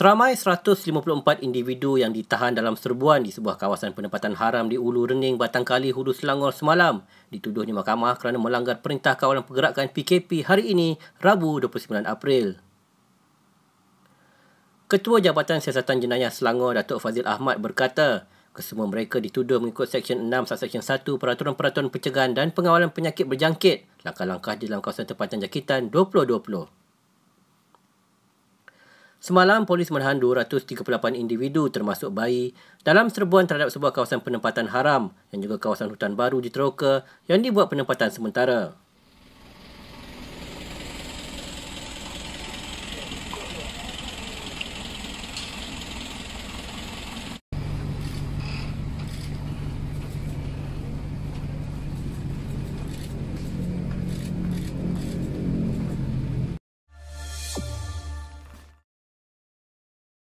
Seramai 154 individu yang ditahan dalam serbuan di sebuah kawasan penempatan haram di Ulu Rening, Batang Kali, Hulu Selangor semalam dituduh di mahkamah kerana melanggar perintah kawalan pergerakan PKP hari ini, Rabu 29 April. Ketua Jabatan Siasatan Jenayah Selangor, Datuk Fazil Ahmad berkata, kesemua mereka dituduh mengikut Seksyen 6 Subseksyen 1 Peraturan-Peraturan Pencegahan dan Pengawalan Penyakit Berjangkit langkah-langkah di dalam kawasan tempatan jangkitan 2020. Semalam, polis menahan 238 individu termasuk bayi dalam serbuan terhadap sebuah kawasan penempatan haram dan juga kawasan hutan baru di Teroka yang dibuat penempatan sementara.